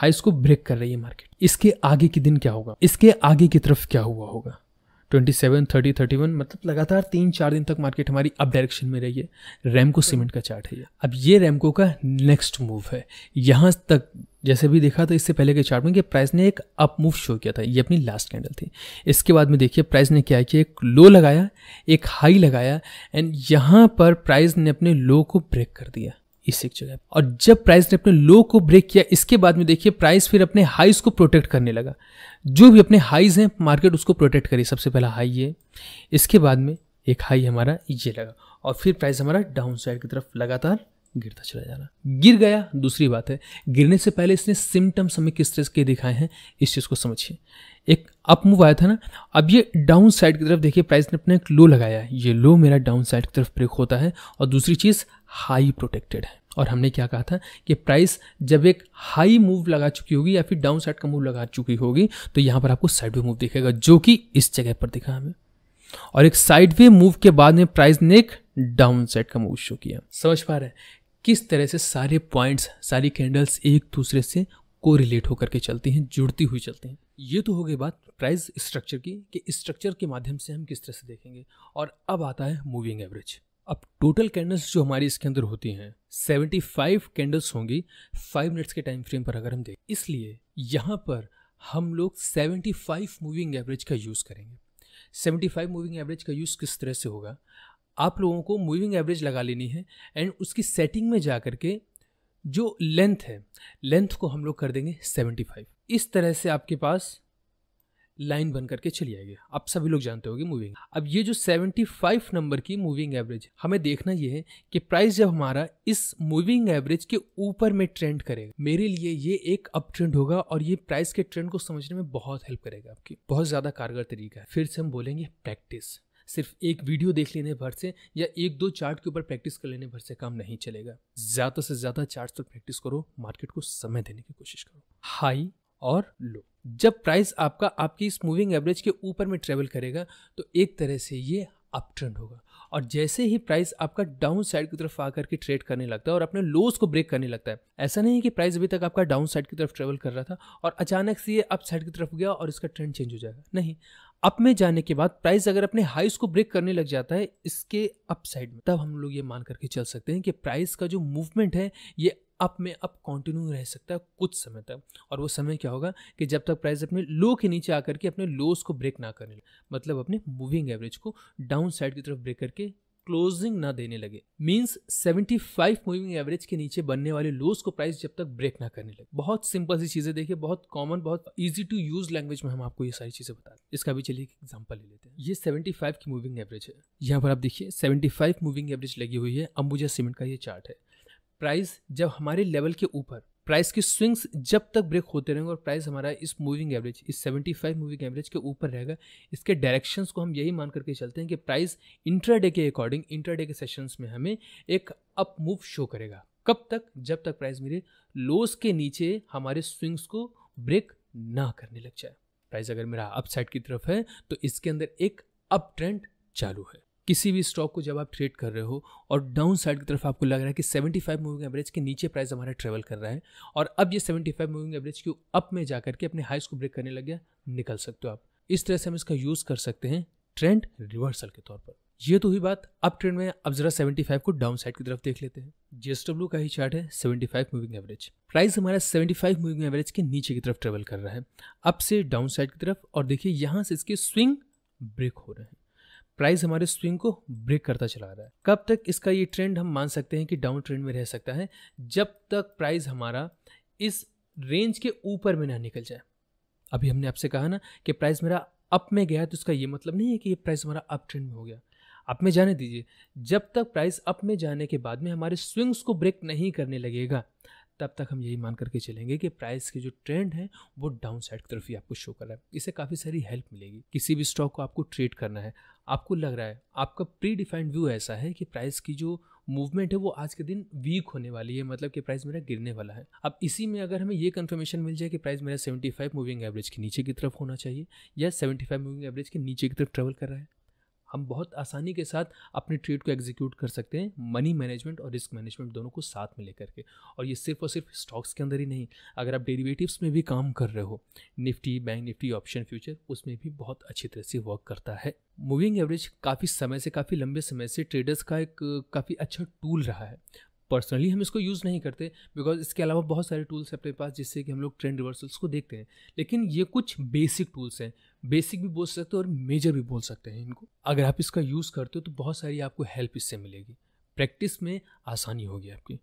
हाइस को ब्रेक कर रही है मार्केट इसके आगे के दिन क्या होगा इसके आगे की तरफ क्या हुआ होगा twenty seven thirty thirty one मतलब लगातार तीन चार दिन तक मार्केट हमारी अप डायरेक्शन में रही है रैमको सीमेंट का चार्ट है अब ये रैमको का नेक्स्ट मूव है यहाँ तक जैसे भी देखा तो इससे पहले के चार्ट में कि प्राइस ने एक अप मूव शो किया था ये अपनी लास्ट कैंडल थी इसके बाद में देखिए प्राइस ने क्या किया एक लो लगाया एक हाई लगाया एंड यहाँ पर प्राइस ने अपने लो को ब्रेक कर दिया ये जगह और जब प्राइस ने अपने लो को ब्रेक किया इसके बाद में देखिए प्राइस फिर अपने हाइज को प्रोटेक्ट करने लगा जो भी अपने हाइज हैं मार्केट उसको प्रोटेक्ट करी सबसे पहला हाई ये इसके बाद में एक हाई हमारा ये लगा और फिर प्राइस हमारा डाउन साइड की तरफ लगातार गिरता चला जाना गिर गया दूसरी बात है गिरने से पहले इसने सिम्टम्स हमें किस तरह के दिखाए हैं इस चीज़ को समझिए एक अप मूव आया था ना अब ये डाउन साइड की तरफ देखिए प्राइस ने अपना एक लो लगाया है ये लो मेरा डाउन साइड की तरफ ब्रेक होता है और दूसरी चीज़ हाई प्रोटेक्टेड है और हमने क्या कहा था कि प्राइस जब एक हाई मूव लगा चुकी होगी या फिर डाउन साइड का मूव लगा चुकी होगी तो यहाँ पर आपको वे मूव दिखेगा जो कि इस जगह पर दिखा हमें और एक वे मूव के बाद में प्राइस ने एक डाउन साइड का मूव शो किया समझ पा रहे हैं किस तरह से सारे पॉइंट्स सारी कैंडल्स एक दूसरे से को रिलेट होकर के चलती हैं जुड़ती हुई चलती हैं ये तो हो गई बात प्राइस स्ट्रक्चर की कि स्ट्रक्चर के माध्यम से हम किस तरह से देखेंगे और अब आता है मूविंग एवरेज अब टोटल कैंडल्स जो हमारी इसके अंदर होती हैं 75 कैंडल्स होंगी 5 मिनट्स के टाइम फ्रेम पर अगर हम देखें इसलिए यहाँ पर हम लोग 75 मूविंग एवरेज का यूज़ करेंगे 75 मूविंग एवरेज का यूज़ किस तरह से होगा आप लोगों को मूविंग एवरेज लगा लेनी है एंड उसकी सेटिंग में जा करके जो लेंथ है लेंथ को हम लोग कर देंगे सेवेंटी इस तरह से आपके पास लाइन बन करके चली आएगी आप सभी लोग जानते होंगे मूविंग अब ये जो 75 नंबर की मूविंग एवरेज हमें देखना ये है कि प्राइस जब हमारा इस मूविंग एवरेज के ऊपर में ट्रेंड करेगा मेरे लिए ये एक अप ट्रेंड होगा और ये प्राइस के ट्रेंड को समझने में बहुत हेल्प करेगा आपकी बहुत ज़्यादा कारगर तरीका है फिर से हम बोलेंगे प्रैक्टिस सिर्फ एक वीडियो देख लेने भर से या एक दो चार्ट के ऊपर प्रैक्टिस कर लेने भर से काम नहीं चलेगा ज़्यादा से ज़्यादा चार्ट पर प्रैक्टिस करो मार्केट को समय देने की कोशिश करो हाई और लो जब प्राइस आपका आपकी इस मूविंग एवरेज के ऊपर में ट्रेवल करेगा तो एक तरह से ये अप ट्रेंड होगा और जैसे ही प्राइस आपका डाउन साइड की तरफ आकर के ट्रेड करने लगता है और अपने लोस को ब्रेक करने लगता है ऐसा नहीं है कि प्राइस अभी तक आपका डाउन साइड की तरफ ट्रेवल कर रहा था और अचानक से ये अप साइड की तरफ गया और इसका ट्रेंड चेंज हो जाएगा नहीं अप में जाने के बाद प्राइस अगर अपने हाइस को ब्रेक करने लग जाता है इसके अप साइड में तब हम लोग ये मान करके चल सकते हैं कि प्राइस का जो मूवमेंट है ये अप में अप कंटिन्यू रह सकता है कुछ समय तक और वो समय क्या होगा कि जब तक प्राइस अपने लो के नीचे आकर के अपने लोस को ब्रेक ना करने लगे मतलब अपने मूविंग एवरेज को डाउन साइड की तरफ ब्रेक करके क्लोजिंग ना देने लगे मीन्स 75 मूविंग एवरेज के नीचे बनने वाले लोस को प्राइस जब तक ब्रेक ना करने लगे बहुत सिंपल सी चीजें देखिए बहुत कॉमन बहुत इजी टू यूज लैंग्वेज में हम आपको ये सारी चीजें बता दें इसका भी चलिए एक एग्जाम्पल ले लेते हैं ये 75 की मूविंग एवरेज है यहाँ पर आप देखिए 75 मूविंग एवरेज लगी हुई है अंबुजा सीमेंट का ये चार्ट है प्राइस जब हमारे लेवल के ऊपर प्राइस की स्विंग्स जब तक ब्रेक होते रहेंगे और प्राइस हमारा इस मूविंग एवरेज इस 75 मूविंग एवरेज के ऊपर रहेगा इसके डायरेक्शंस को हम यही मान करके चलते हैं कि प्राइस इंट्राडे के अकॉर्डिंग इंट्राडे के सेशंस में हमें एक अप मूव शो करेगा कब तक जब तक प्राइस मेरे लोस के नीचे हमारे स्विंग्स को ब्रेक ना करने लग जाए प्राइस अगर मेरा अपसाइड की तरफ है तो इसके अंदर एक अप ट्रेंड चालू है किसी भी स्टॉक को जब आप ट्रेड कर रहे हो और डाउन साइड की तरफ आपको लग रहा है कि 75 मूविंग एवरेज के नीचे प्राइस हमारा ट्रेवल कर रहा है और अब ये 75 मूविंग एवरेज के अप में जा करके अपने हाइस को ब्रेक करने लग गया निकल सकते हो आप इस तरह से हम इसका यूज़ कर सकते हैं ट्रेंड रिवर्सल के तौर पर ये तो हुई बात अप ट्रेंड में अब जरा 75 को डाउन साइड की तरफ देख लेते हैं जेएसडब्ल्यू का ही चार्ट है 75 मूविंग एवरेज प्राइस हमारा 75 मूविंग एवरेज के नीचे की तरफ ट्रेवल कर रहा है अप से डाउन साइड की तरफ और देखिए यहाँ से इसके स्विंग ब्रेक हो रहे हैं प्राइस हमारे स्विंग को ब्रेक करता चला रहा है कब तक इसका ये ट्रेंड हम मान सकते हैं कि डाउन ट्रेंड में रह सकता है जब तक प्राइस हमारा इस रेंज के ऊपर में ना निकल जाए अभी हमने आपसे कहा ना कि प्राइस मेरा अप में गया तो इसका ये मतलब नहीं है कि ये प्राइस हमारा अप ट्रेंड में हो गया अप में जाने दीजिए जब तक प्राइस अप में जाने के बाद में हमारे स्विंग्स को ब्रेक नहीं करने लगेगा तब तक हम यही मान करके चलेंगे कि प्राइस के जो ट्रेंड है वो डाउन साइड की तरफ ही आपको शो कर रहा है इससे काफ़ी सारी हेल्प मिलेगी किसी भी स्टॉक को आपको ट्रेड करना है आपको लग रहा है आपका प्री डिफाइंड व्यू ऐसा है कि प्राइस की जो मूवमेंट है वो आज के दिन वीक होने वाली है मतलब कि प्राइस मेरा गिरने वाला है अब इसी में अगर हमें ये कंफर्मेशन मिल जाए कि प्राइस मेरा 75 मूविंग एवरेज के नीचे की तरफ होना चाहिए या 75 मूविंग एवरेज के नीचे की तरफ ट्रेवल कर रहा है हम बहुत आसानी के साथ अपने ट्रेड को एग्जीक्यूट कर सकते हैं मनी मैनेजमेंट और रिस्क मैनेजमेंट दोनों को साथ में लेकर के और ये सिर्फ और सिर्फ स्टॉक्स के अंदर ही नहीं अगर आप डेरिवेटिव्स में भी काम कर रहे हो Nifty bank Nifty option future उसमें भी बहुत अच्छी तरह से वर्क करता है मूविंग एवरेज काफ़ी समय से काफ़ी लंबे समय से ट्रेडर्स का एक काफ़ी अच्छा टूल रहा है पर्सनली हम इसको यूज़ नहीं करते बिकॉज इसके अलावा बहुत सारे टूल्स हैं अपने पास जिससे कि हम लोग ट्रेंड रिवर्सल्स को देखते हैं लेकिन ये कुछ बेसिक टूल्स हैं बेसिक भी बोल सकते हैं और मेजर भी बोल सकते हैं इनको अगर आप इसका यूज़ करते हो तो बहुत सारी आपको हेल्प इससे मिलेगी प्रैक्टिस में आसानी होगी आपकी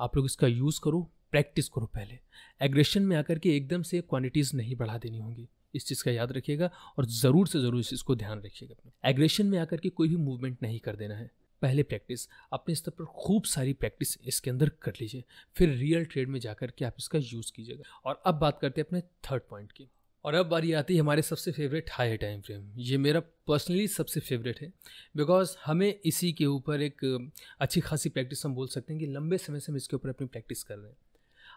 आप लोग इसका यूज़ करो प्रैक्टिस करो पहले एग्रेशन में आकर के एकदम से क्वांटिटीज़ नहीं बढ़ा देनी होगी इस चीज़ का याद रखिएगा और ज़रूर से ज़रूर इसको ध्यान रखिएगा एग्रेशन में आकर के कोई भी मूवमेंट नहीं कर देना है पहले प्रैक्टिस अपने स्तर पर खूब सारी प्रैक्टिस इसके अंदर कर लीजिए फिर रियल ट्रेड में जा के आप इसका यूज़ कीजिएगा और अब बात करते हैं अपने थर्ड पॉइंट की और अब बारी आती है हमारे सबसे फेवरेट हाई टाइम फ्रेम ये मेरा पर्सनली सबसे फेवरेट है बिकॉज हमें इसी के ऊपर एक अच्छी खासी प्रैक्टिस हम बोल सकते हैं कि लंबे समय से हम इसके ऊपर अपनी प्रैक्टिस कर रहे हैं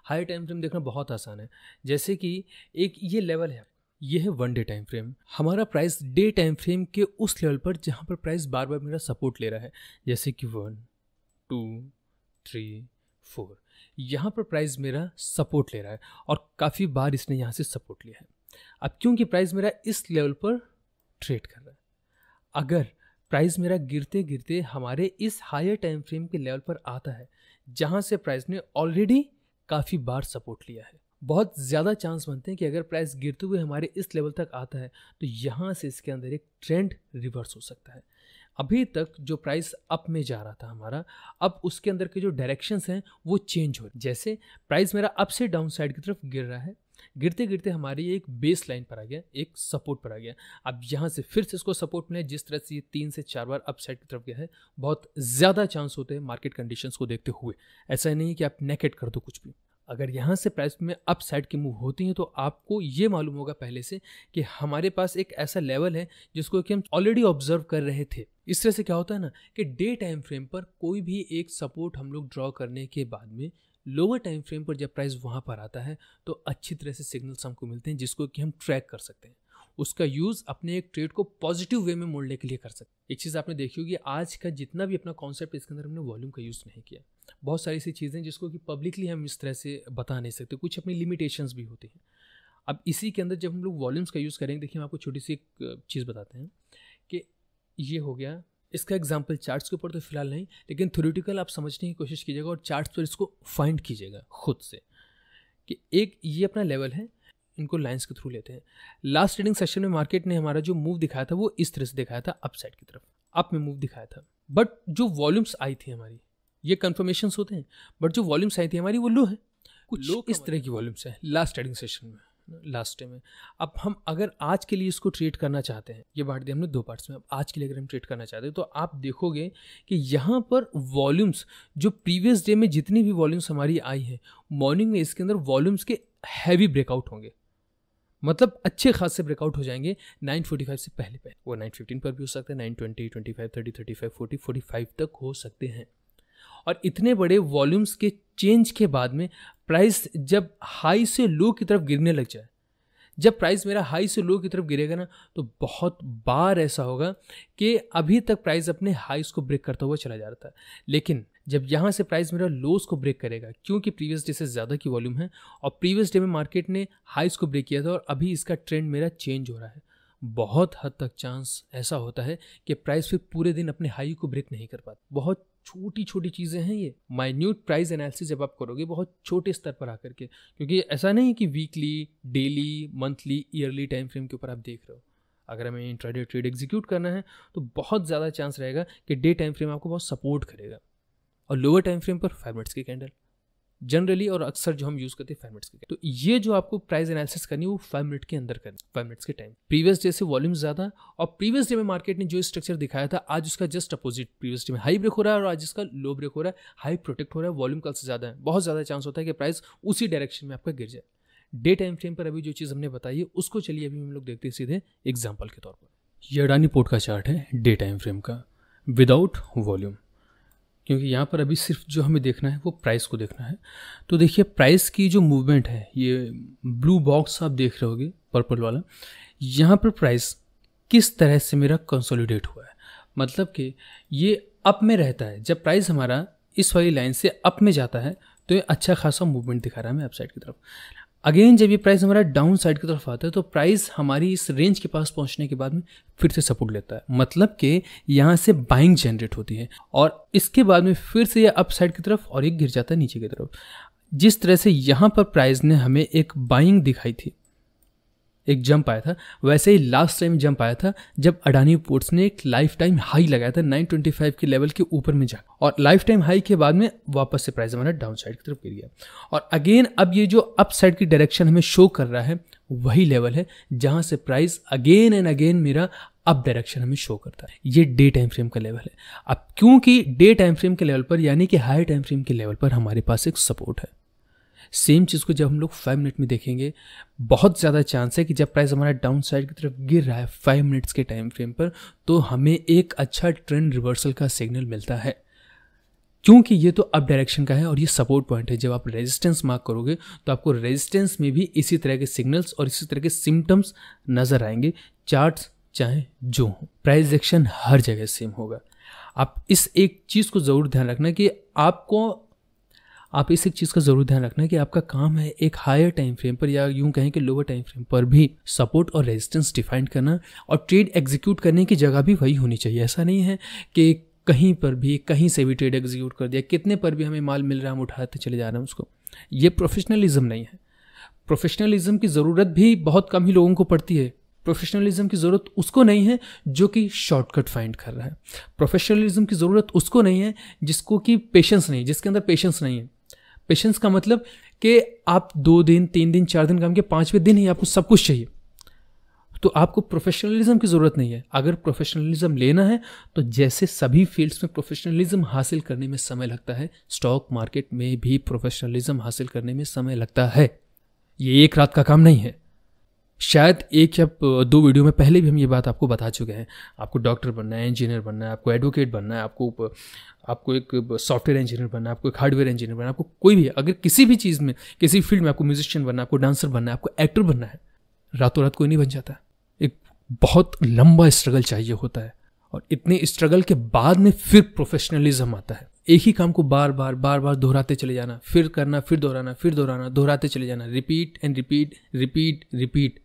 हाई टाइम फ्रेम देखना बहुत आसान है जैसे कि एक ये लेवल है ये है वन डे टाइम फ्रेम हमारा प्राइस डे टाइम फ्रेम के उस लेवल पर जहाँ पर प्राइस बार बार मेरा सपोर्ट ले रहा है जैसे कि वन टू थ्री फोर यहाँ पर प्राइस मेरा सपोर्ट ले रहा है और काफ़ी बार इसने यहाँ से सपोर्ट लिया है अब क्योंकि प्राइस मेरा इस लेवल पर ट्रेड कर रहा है अगर प्राइस मेरा गिरते गिरते हमारे इस हायर टाइम फ्रेम के लेवल पर आता है जहाँ से प्राइस ने ऑलरेडी काफ़ी बार सपोर्ट लिया है बहुत ज़्यादा चांस बनते हैं कि अगर प्राइस गिरते हुए हमारे इस लेवल तक आता है तो यहाँ से इसके अंदर एक ट्रेंड रिवर्स हो सकता है अभी तक जो प्राइस अप में जा रहा था हमारा अब उसके अंदर के जो डायरेक्शंस हैं वो चेंज हो रहे जैसे प्राइस मेरा अप से डाउन साइड की तरफ गिर रहा है गिरते गिरते हमारी एक बेस लाइन पर आ गया एक सपोर्ट पर आ गया अब यहाँ से फिर से इसको सपोर्ट मिले जिस तरह से ये तीन से चार बार अप साइड की तरफ गया है बहुत ज़्यादा चांस होते हैं मार्केट कंडीशंस को देखते हुए ऐसा नहीं है कि आप नेकेट कर दो कुछ भी अगर यहाँ से प्राइस में अप साइड की मूव होती हैं तो आपको ये मालूम होगा पहले से कि हमारे पास एक ऐसा लेवल है जिसको कि हम ऑलरेडी ऑब्जर्व कर रहे थे इस तरह से क्या होता है ना कि डे टाइम फ्रेम पर कोई भी एक सपोर्ट हम लोग ड्रॉ करने के बाद में लोअर टाइम फ्रेम पर जब प्राइस वहाँ पर आता है तो अच्छी तरह से सिग्नल्स हमको मिलते हैं जिसको कि हम ट्रैक कर सकते हैं उसका यूज़ अपने एक ट्रेड को पॉजिटिव वे में मोड़ने के लिए कर सकते एक चीज़ आपने देखी होगी आज का जितना भी अपना कॉन्सेप्ट इसके अंदर हमने वॉल्यूम का यूज़ नहीं किया बहुत सारी ऐसी चीज़ें जिसको कि पब्लिकली हम इस तरह से बता नहीं सकते कुछ अपनी लिमिटेशंस भी होती हैं अब इसी के अंदर जब हम लोग वॉल्यूम्स का यूज़ करेंगे देखिए हम आपको छोटी सी एक चीज़ बताते हैं कि ये हो गया इसका एग्जाम्पल चार्ट्स के ऊपर तो फिलहाल नहीं लेकिन थ्योरेटिकल आप समझने की कोशिश कीजिएगा और चार्ट्स पर इसको फाइंड कीजिएगा खुद से कि एक ये अपना लेवल है इनको लाइन्स के थ्रू लेते हैं लास्ट ट्रेडिंग सेशन में मार्केट ने हमारा जो मूव दिखाया था वो इस तरह से दिखाया था अपसाइड की तरफ अप में मूव दिखाया था बट जो वॉल्यूम्स आई थी हमारी ये कन्फर्मेशन होते हैं बट जो वॉल्यूम्स आई थी हमारी वो लो है कुछ लो इस तरह की वॉल्यूम्स हैं लास्ट ट्रेडिंग सेशन में लास्ट डे में अब हम अगर आज के लिए इसको ट्रेड करना चाहते हैं ये बांट दिया हमने दो पार्ट्स में अब आज के लिए अगर हम ट्रेड करना चाहते हैं तो आप देखोगे कि यहाँ पर वॉल्यूम्स जो प्रीवियस डे में जितनी भी वॉल्यूम्स हमारी आई हैं मॉर्निंग में इसके अंदर वॉल्यूम्स के हैवी ब्रेकआउट होंगे मतलब अच्छे खासे ब्रेकआउट हो जाएंगे 945 से पहले पहले वो 915 पर भी हो सकते हैं 920, 25, 30, 35, 40, 45 तक हो सकते हैं और इतने बड़े वॉल्यूम्स के चेंज के बाद में प्राइस जब हाई से लो की तरफ गिरने लग जाए जब प्राइस मेरा हाई से लो की तरफ गिरेगा ना तो बहुत बार ऐसा होगा कि अभी तक प्राइस अपने हाइस को ब्रेक करता हुआ चला जा रहा था लेकिन जब यहाँ से प्राइस मेरा लोस को ब्रेक करेगा क्योंकि प्रीवियस डे से ज़्यादा की वॉल्यूम है और प्रीवियस डे में मार्केट ने हाइस को ब्रेक किया था और अभी इसका ट्रेंड मेरा चेंज हो रहा है बहुत हद तक चांस ऐसा होता है कि प्राइस फिर पूरे दिन अपने हाई को ब्रेक नहीं कर पाता बहुत छोटी छोटी चीज़ें हैं ये माइन्यूट प्राइस एनालिसिस जब आप करोगे बहुत छोटे स्तर पर आकर के क्योंकि ऐसा नहीं है कि weekly daily monthly yearly time frame के ऊपर आप देख रहे हो अगर हमें इंट्राडे ट्रेड एग्जीक्यूट करना है तो बहुत ज़्यादा चांस रहेगा कि डे टाइम फ्रेम आपको बहुत सपोर्ट करेगा और लोअर टाइम फ्रेम पर फाइव मिनट्स की कैंडल जनरली और अक्सर जो हम यूज़ करते हैं फाइव मिनट्स की तो ये जो आपको प्राइस एनालिसिस करनी है वो फाइव मिनट के अंदर करनी फाइव मिनट्स के टाइम प्रीवियस डे से वॉल्यूम ज़्यादा और प्रीवियस डे में मार्केट ने जो स्ट्रक्चर दिखाया था आज उसका जस्ट अपोजिट प्रीवियस डे में हाई ब्रेक हो रहा है और आज इसका लो ब्रेक हो रहा है हाई प्रोटेक्ट हो रहा है वॉल्यूम कल से ज़्यादा है बहुत ज़्यादा चांस होता है कि प्राइस उसी डायरेक्शन में आपका गिर जाए डे टाइम फ्रेम पर अभी जो चीज़ हमने बताई है उसको चलिए अभी हम लोग देखते हैं सीधे एग्जाम्पल के तौर पर यह अडानी पोर्ट का चार्ट है डे टाइम फ्रेम का विदाउट वॉल्यूम क्योंकि यहाँ पर अभी सिर्फ जो हमें देखना है वो प्राइस को देखना है तो देखिए प्राइस की जो मूवमेंट है ये ब्लू बॉक्स आप देख रहे होगे पर्पल वाला यहाँ पर प्राइस किस तरह से मेरा कंसोलिडेट हुआ है मतलब कि ये अप में रहता है जब प्राइस हमारा इस वाली लाइन से अप में जाता है तो ये अच्छा खासा मूवमेंट दिखा रहा है हमें अपसाइड की तरफ अगेन जब ये प्राइस हमारा डाउन साइड की तरफ आता है तो प्राइस हमारी इस रेंज के पास पहुंचने के बाद में फिर से सपोर्ट लेता है मतलब कि यहाँ से बाइंग जनरेट होती है और इसके बाद में फिर से ये अप साइड की तरफ और एक गिर जाता है नीचे की तरफ जिस तरह से यहाँ पर प्राइस ने हमें एक बाइंग दिखाई थी एक जंप आया था वैसे ही लास्ट टाइम जंप आया था जब अडानी पोर्ट्स ने एक लाइफ टाइम हाई लगाया था 925 के लेवल के ऊपर में जाकर और लाइफ टाइम हाई के बाद में वापस से प्राइस हमारा डाउन साइड की तरफ गिर गया और अगेन अब ये जो अप साइड की डायरेक्शन हमें शो कर रहा है वही लेवल है जहाँ से प्राइस अगेन एंड अगेन मेरा अप डायरेक्शन हमें शो करता है ये डे टाइम फ्रेम का लेवल है अब क्योंकि डे टाइम फ्रेम के लेवल पर यानी कि हाई टाइम फ्रेम के लेवल पर हमारे पास एक सपोर्ट है सेम चीज़ को जब हम लोग फाइव मिनट में देखेंगे बहुत ज़्यादा चांस है कि जब प्राइस हमारा डाउन साइड की तरफ गिर रहा है फाइव मिनट्स के टाइम फ्रेम पर तो हमें एक अच्छा ट्रेंड रिवर्सल का सिग्नल मिलता है क्योंकि ये तो अप डायरेक्शन का है और ये सपोर्ट पॉइंट है जब आप रेजिस्टेंस मार्क करोगे तो आपको रेजिस्टेंस में भी इसी तरह के सिग्नल्स और इसी तरह के सिम्टम्स नज़र आएंगे चार्ट चाहे जो हो प्राइज एक्शन हर जगह सेम होगा आप इस एक चीज़ को ज़रूर ध्यान रखना कि आपको आप इस एक चीज़ का ज़रूर ध्यान रखना कि आपका काम है एक हायर टाइम फ्रेम पर या यूं कहें कि लोअर टाइम फ्रेम पर भी सपोर्ट और रेजिस्टेंस डिफाइंड करना और ट्रेड एग्जीक्यूट करने की जगह भी वही होनी चाहिए ऐसा नहीं है कि कहीं पर भी कहीं से भी ट्रेड एग्जीक्यूट कर दिया कितने पर भी हमें माल मिल रहा है हम उठाते चले जा रहे हैं उसको ये प्रोफेशनलिज्म नहीं है प्रोफेशनलिज्म की ज़रूरत भी बहुत कम ही लोगों को पड़ती है प्रोफेशनलिज्म की ज़रूरत उसको नहीं है जो कि शॉर्टकट फाइंड कर रहा है प्रोफेशनलिज्म की ज़रूरत उसको नहीं है जिसको कि पेशेंस नहीं जिसके अंदर पेशेंस नहीं है पेशेंस का मतलब कि आप दो दिन तीन दिन चार दिन काम के पाँचवें दिन ही आपको सब कुछ चाहिए तो आपको प्रोफेशनलिज्म की ज़रूरत नहीं है अगर प्रोफेशनलिज्म लेना है तो जैसे सभी फील्ड्स में प्रोफेशनलिज्म हासिल करने में समय लगता है स्टॉक मार्केट में भी प्रोफेशनलिज्म हासिल करने में समय लगता है ये एक रात का काम नहीं है शायद एक या दो वीडियो में पहले भी हम ये बात आपको बता चुके हैं आपको डॉक्टर बनना है इंजीनियर बनना है आपको एडवोकेट बनना है आपको आपको एक सॉफ्टवेयर इंजीनियर बनना है आपको एक हार्डवेयर इंजीनियर बनना है आपको कोई भी अगर किसी भी चीज़ में किसी फील्ड में आपको म्यूजिशियन बनना है आपको डांसर बनना है आपको एक्टर बनना है रातों रात कोई नहीं बन जाता एक बहुत लंबा स्ट्रगल चाहिए होता है और इतने स्ट्रगल के बाद में फिर प्रोफेशनलिज्म आता है एक ही काम को बार बार बार बार दोहराते चले जाना फिर करना फिर दोहराना फिर दोहराना दोहराते चले जाना repeat and repeat repeat repeat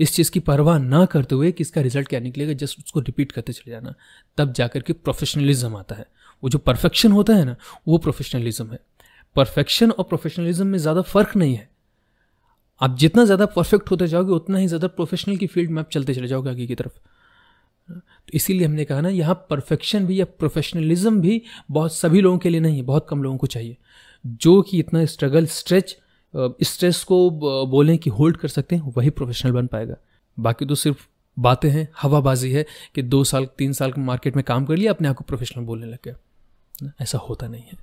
इस चीज़ की परवाह ना करते हुए कि इसका रिजल्ट क्या निकलेगा जस्ट उसको रिपीट करते चले जाना तब जा के प्रोफेशनलिज्म आता है वो जो परफेक्शन होता है ना वो प्रोफेशनलिज्म है परफेक्शन और प्रोफेशनलिज्म में ज़्यादा फर्क नहीं है आप जितना ज़्यादा परफेक्ट होते जाओगे उतना ही ज़्यादा प्रोफेशनल की फील्ड में आप चलते चले जाओगे आगे की तरफ तो इसीलिए हमने कहा ना यहाँ परफेक्शन भी या प्रोफेशनलिज्म भी बहुत सभी लोगों के लिए नहीं है बहुत कम लोगों को चाहिए जो कि इतना स्ट्रगल स्ट्रेच स्ट्रेस को बोलें कि होल्ड कर सकते हैं वही प्रोफेशनल बन पाएगा बाकी तो सिर्फ बातें हैं हवाबाजी है कि दो साल तीन साल के मार्केट में काम कर लिया अपने आप को प्रोफेशनल बोलने लग गया ऐसा होता नहीं है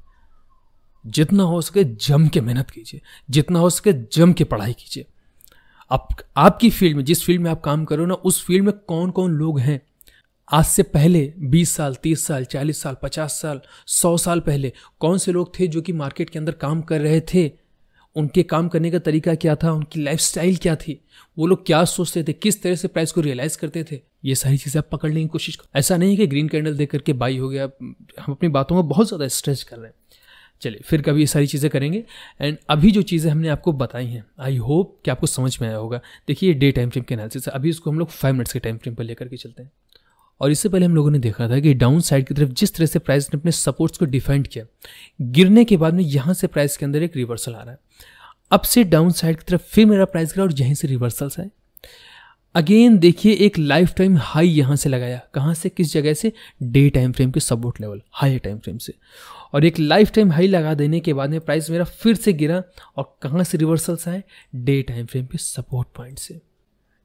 जितना हो सके जम के मेहनत कीजिए जितना हो सके जम के पढ़ाई कीजिए आप आपकी फील्ड में जिस फील्ड में आप काम करो ना उस फील्ड में कौन कौन लोग हैं आज से पहले 20 साल 30 साल 40 साल 50 साल 100 साल पहले कौन से लोग थे जो कि मार्केट के अंदर काम कर रहे थे उनके काम करने का तरीका क्या था उनकी लाइफ क्या थी वो लोग क्या सोचते थे किस तरह से प्राइस को रियलाइज करते थे ये सारी चीज़ें आप पकड़ने की कोशिश करो ऐसा नहीं है कि ग्रीन कैंडल देख करके बाई हो गया हम अपनी बातों को बहुत ज़्यादा स्ट्रेच कर रहे हैं चलिए फिर कभी ये सारी चीज़ें करेंगे एंड अभी जो चीज़ें हमने आपको बताई हैं आई होप कि आपको समझ में आया होगा देखिए ये डे टाइम फ्रेम के एनालिसिस है अभी इसको हम लोग फाइव मिनट्स के टाइम फ्रेम पर लेकर के चलते हैं और इससे पहले हम लोगों ने देखा था कि डाउन साइड की तरफ जिस तरह से प्राइस ने अपने सपोर्ट्स को डिफेंड किया गिरने के बाद में यहाँ से प्राइस के अंदर एक रिवर्सल आ रहा है अब से डाउन साइड की तरफ फिर मेरा प्राइस गिरा और यहीं से रिवर्सल्स आए अगेन देखिए एक लाइफ टाइम हाई यहाँ से लगाया कहाँ से किस जगह से डे टाइम फ्रेम के support level high time frame से और एक लाइफ टाइम हाई लगा देने के बाद में प्राइस मेरा फिर से गिरा और कहाँ से रिवर्सल्स आए डे टाइम फ्रेम के सपोर्ट पॉइंट से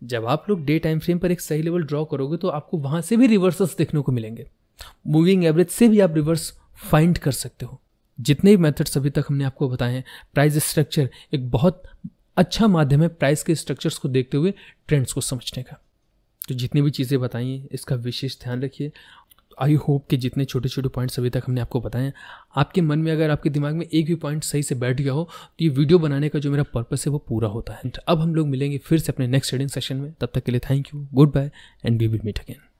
जब आप लोग डे टाइम फ्रेम पर एक सही लेवल ड्रॉ करोगे तो आपको वहाँ से भी रिवर्सल्स देखने को मिलेंगे मूविंग एवरेज से भी आप रिवर्स फाइंड कर सकते हो जितने भी मेथड्स अभी तक हमने आपको बताए हैं प्राइस स्ट्रक्चर एक बहुत अच्छा माध्यम है प्राइस के स्ट्रक्चर्स को देखते हुए ट्रेंड्स को समझने का तो जितनी भी चीज़ें बताई इसका विशेष ध्यान रखिए आई होप कि जितने छोटे छोटे पॉइंट्स अभी तक हमने आपको बताएं आपके मन में अगर आपके दिमाग में एक भी पॉइंट सही से बैठ गया हो तो ये वीडियो बनाने का जो मेरा पर्पस है वो पूरा होता है अब हम लोग मिलेंगे फिर से अपने नेक्स्ट ट्रेडिंग सेशन में तब तक के लिए thank you good bye and we will meet again